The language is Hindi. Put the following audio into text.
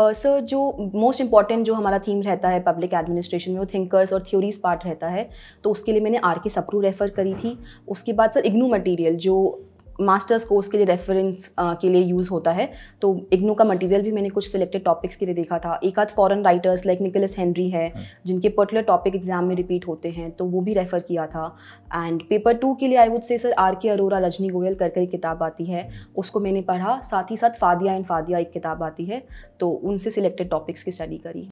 सर uh, जो मोस्ट इंपॉर्टेंट जो हमारा थीम रहता है पब्लिक एडमिनिस्ट्रेशन में वो थिंकर्स और थ्योरीज पार्ट रहता है तो उसके लिए मैंने आर के सप्रू रेफ़र करी थी उसके बाद सर इग्नू मटेरियल जो मास्टर्स कोर्स के लिए रेफरेंस uh, के लिए यूज़ होता है तो इग्नू का मटेरियल भी मैंने कुछ सिलेक्टेड टॉपिक्स के लिए देखा था एक आध foreign writers like Nicholas Henry है hmm. जिनके पर्टिकुलर टॉपिक एग्जाम में रिपीट होते हैं तो वो भी रेफ़र किया था एंड पेपर टू के लिए I would say sir R K Arora Rajni Goyal कर कर किताब आती है hmm. उसको मैंने पढ़ा साथ ही साथ फादिया एंड फादिया एक किताब आती है तो उनसे सिलेक्टेड टॉपिक्स की स्टडी करी